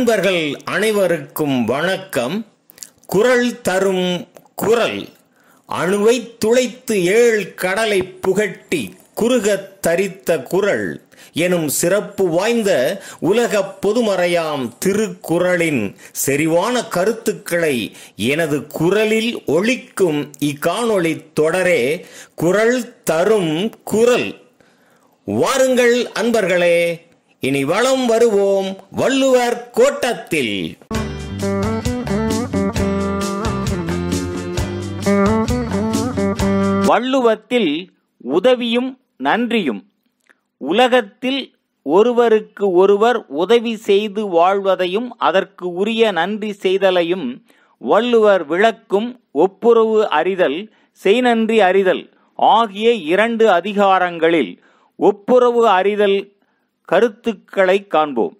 நண்பர்கள் அனைவருக்கும் வணக்கம் குரல் தரும் குரல் அணுவை துளைத்து ஏழு கடலை புகட்டி குறுகத் தரித்த குரல் எனும் சிறப்பு வாய்ந்த உலக பொதுமறையாம் திருக்குறளின் செறிவான கருத்துக்களை எனது குரலில் ஒழிக்கும் இக்காணொளி தொடரே குரல் தரும் குரல் வாருங்கள் அன்பர்களே இனி வளம் வருவோம் வள்ளுவர் கோட்டத்தில் வள்ளுவத்தில் உதவியும் நன்றியும் உலகத்தில் ஒருவருக்கு ஒருவர் உதவி செய்து வாழ்வதையும் அதற்கு உரிய நன்றி செய்தலையும் வள்ளுவர் விளக்கும் ஒப்புரவு அறிதல் செய்நன்றி அறிதல் ஆகிய இரண்டு அதிகாரங்களில் ஒப்புரவு அறிதல் கருத்துக்களை காண்போம்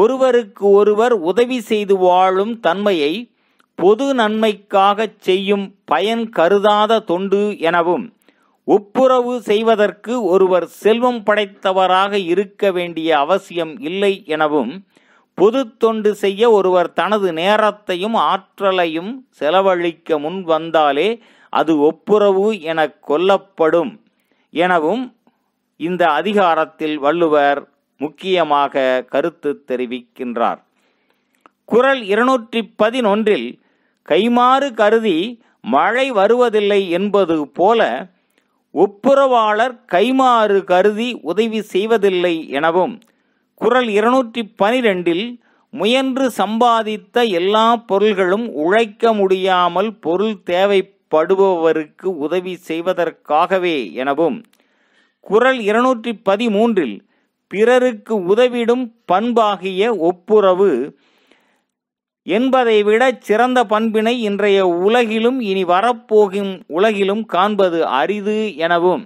ஒருவருக்கு ஒருவர் உதவி செய்து வாழும் தன்மையை பொது நன்மைக்காகச் செய்யும் பயன் கருதாத தொண்டு எனவும் ஒப்புரவு செய்வதற்கு ஒருவர் செல்வம் படைத்தவராக இருக்க வேண்டிய அவசியம் இல்லை எனவும் பொது தொண்டு செய்ய ஒருவர் தனது நேரத்தையும் ஆற்றலையும் செலவழிக்க முன் வந்தாலே அது ஒப்புரவு என கொல்லப்படும் எனவும் இந்த அதிகாரத்தில் வள்ளுவர் முக்கியமாக கருத்து தெரிவிக்கின்றார் குரல் இருநூற்றி பதினொன்றில் கைமாறு கருதி மழை வருவதில்லை என்பது போல ஒப்புரவாளர் கைமாறு கருதி உதவி செய்வதில்லை எனவும் குரல் இருநூற்றி பனிரெண்டில் முயன்று சம்பாதித்த எல்லா பொருள்களும் உழைக்க முடியாமல் பொருள் தேவைப்படுபவருக்கு உதவி செய்வதற்காகவே எனவும் குரல் இருநூற்றி பதிமூன்றில் பிறருக்கு உதவிடும் பண்பாகிய ஒப்புரவு என்பதை விட சிறந்த பண்பினை இன்றைய உலகிலும் இனி வரப்போகும் உலகிலும் காண்பது அரிது எனவும்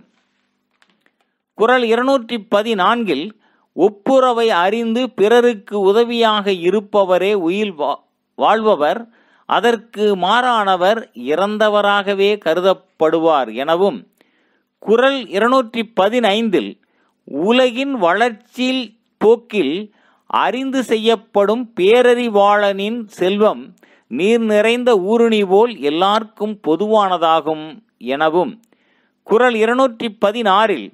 குரல் இருநூற்றி பதினான்கில் ஒப்புரவை அறிந்து பிறருக்கு உதவியாக இருப்பவரே உயிர் வாழ்பவர் அதற்கு மாறானவர் இறந்தவராகவே கருதப்படுவார் எனவும் குரல் இருநூற்றி பதினைந்தில் உலகின் வளர்ச்சியில் போக்கில் அறிந்து செய்யப்படும் பேரறிவாளனின் செல்வம் நீர் நிறைந்த ஊருணி போல் எல்லாருக்கும் பொதுவானதாகும் எனவும் குரல் இருநூற்றி பதினாறில்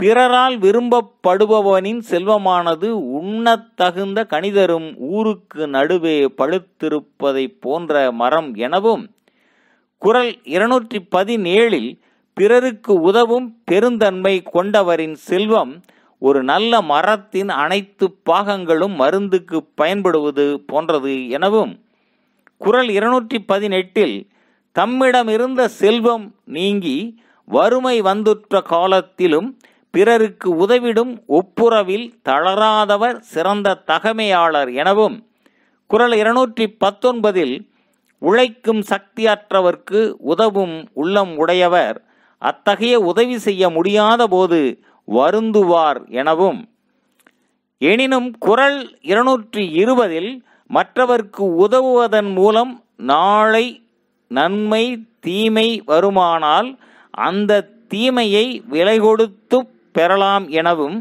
பிறரால் விரும்பப்படுபவனின் செல்வமானது உண்ணத்தகுந்த கணிதரும் ஊருக்கு நடுவே பழுத்திருப்பதைப் போன்ற மரம் எனவும் குரல் இருநூற்றி பதினேழில் பிறருக்கு உதவும் பெருந்தன்மை கொண்டவரின் செல்வம் ஒரு நல்ல மரத்தின் அனைத்து பாகங்களும் மருந்துக்கு பயன்படுவது போன்றது எனவும் குரல் இருநூற்றி பதினெட்டில் தம்மிடம் இருந்த செல்வம் நீங்கி வறுமை வந்துற்ற காலத்திலும் பிறருக்கு உதவிடும் ஒப்புரவில் தளராதவர் சிறந்த தகமையாளர் எனவும் குரல் இருநூற்றி பத்தொன்பதில் உழைக்கும் சக்தியற்றவர்க்கு உதவும் உள்ளம் உடையவர் அத்தகைய உதவி செய்ய முடியாத போது வருந்துவார் எனவும் எனினும் குரல் இருநூற்றி இருபதில் மற்றவர்க்கு உதவுவதன் மூலம் நாளை நன்மை தீமை வருமானால் அந்த தீமையை விலை கொடுத்து பெறலாம் எனவும்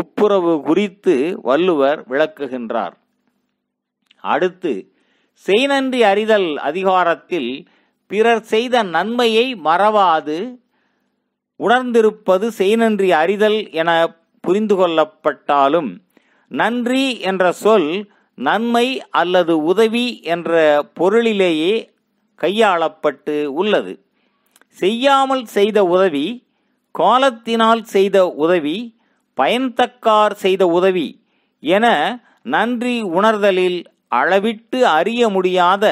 ஒப்புரவு குறித்து வள்ளுவர் விளக்குகின்றார் அடுத்து செய்நன்றி அறிதல் அதிகாரத்தில் பிறர் செய்த நன்மையை மறவாது உணர்ந்திருப்பது செய்நன்றி அறிதல் என புரிந்து கொள்ளப்பட்டாலும் நன்றி என்ற சொல் நன்மை அல்லது உதவி என்ற பொருளிலேயே கையாளப்பட்டு உள்ளது செய்யாமல் செய்த உதவி காலத்தினால் செய்த உதவி பயன்தக்கார் செய்த உதவி என நன்றி உணர்தலில் அளவிட்டு அறிய முடியாத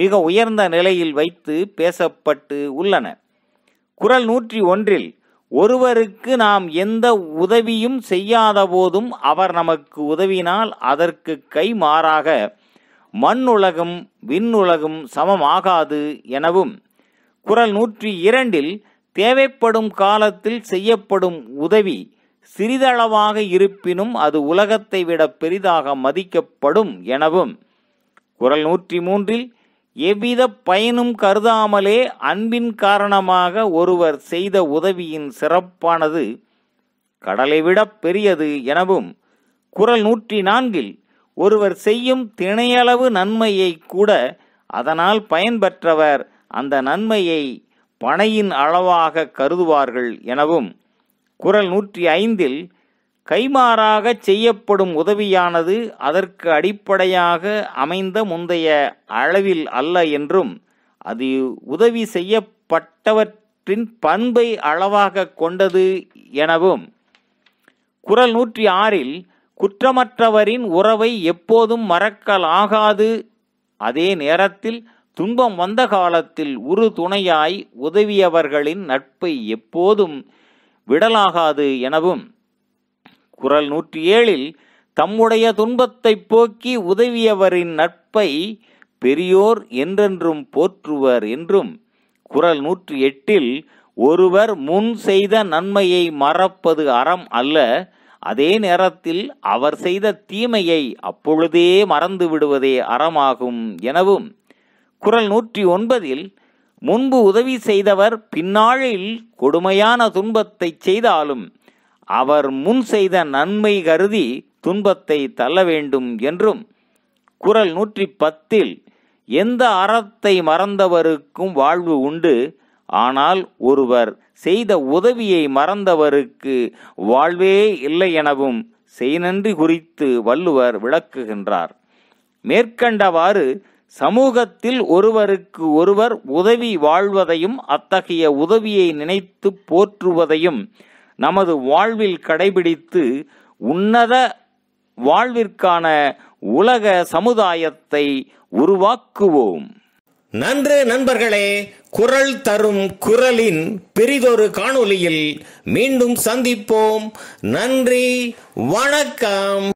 மிக உயர்ந்த நிலையில் வைத்து பேசப்பட்டு உள்ளன குரல் நூற்றி ஒன்றில் ஒருவருக்கு நாம் எந்த உதவியும் செய்யாத போதும் அவர் நமக்கு உதவினால் அதற்கு கை மாறாக மண்ணுலகம் விண்ணுலகம் சமமாகாது எனவும் குரல் நூற்றி இரண்டில் தேவைப்படும் காலத்தில் செய்யப்படும் உதவி சிறிதளவாக இருப்பினும் அது உலகத்தை விட பெரிதாக மதிக்கப்படும் எனவும் குரல் நூற்றி மூன்றில் எவ்வித பயனும் கருதாமலே அன்பின் காரணமாக ஒருவர் செய்த உதவியின் சிறப்பானது கடலை விட பெரியது எனவும் குரல் நூற்றி நான்கில் ஒருவர் செய்யும் திணையளவு நன்மையை கூட அதனால் பயன்பெற்றவர் அந்த நன்மையை பனையின் அளவாக கருதுவார்கள் எனவும் குரல் நூற்றி ஐந்தில் கைமாறாக செய்யப்படும் உதவியானது அதற்கு அடிப்படையாக அமைந்த முந்தைய அளவில் அல்ல என்றும் அது உதவி செய்யப்பட்டவற்றின் பண்பை அளவாக கொண்டது எனவும் குரல் நூற்றி ஆறில் குற்றமற்றவரின் உறவை எப்போதும் மறக்கலாகாது அதே நேரத்தில் துன்பம் வந்த காலத்தில் உரு துணையாய் உதவியவர்களின் நட்பை எப்போதும் விடலாகாது எனவும் குரல் நூற்றி ஏழில் தம்முடைய துன்பத்தை போக்கி உதவியவரின் நட்பை பெரியோர் என்றென்றும் போற்றுவர் என்றும் குரல் நூற்றி எட்டில் ஒருவர் முன் செய்த நன்மையை மறப்பது அறம் அல்ல அதே நேரத்தில் அவர் செய்த தீமையை அப்பொழுதே மறந்து விடுவதே அறமாகும் எனவும் குரல் நூற்றி ஒன்பதில் முன்பு உதவி செய்தவர் பின்னாளில் கொடுமையான துன்பத்தை செய்தாலும் அவர் முன் செய்த நன்மை கருதி துன்பத்தை தள்ள வேண்டும் என்றும் குரல் நூற்றி பத்தில் எந்த அறத்தை மறந்தவருக்கும் வாழ்வு உண்டு ஆனால் ஒருவர் செய்த உதவியை மறந்தவருக்கு வாழ்வே இல்லை எனவும் செய்நன்றி குறித்து வள்ளுவர் விளக்குகின்றார் மேற்கண்டவாறு சமூகத்தில் ஒருவருக்கு ஒருவர் உதவி வாழ்வதையும் அத்தகைய உதவியை நினைத்து போற்றுவதையும் நமது வாழ்வில் கடைபிடித்து உன்னத வாழ்விற்கான உலக சமுதாயத்தை உருவாக்குவோம் நன்று நண்பர்களே குரல் தரும் குரலின் பெரிதொரு காணொலியில் மீண்டும் சந்திப்போம் நன்றி வணக்கம்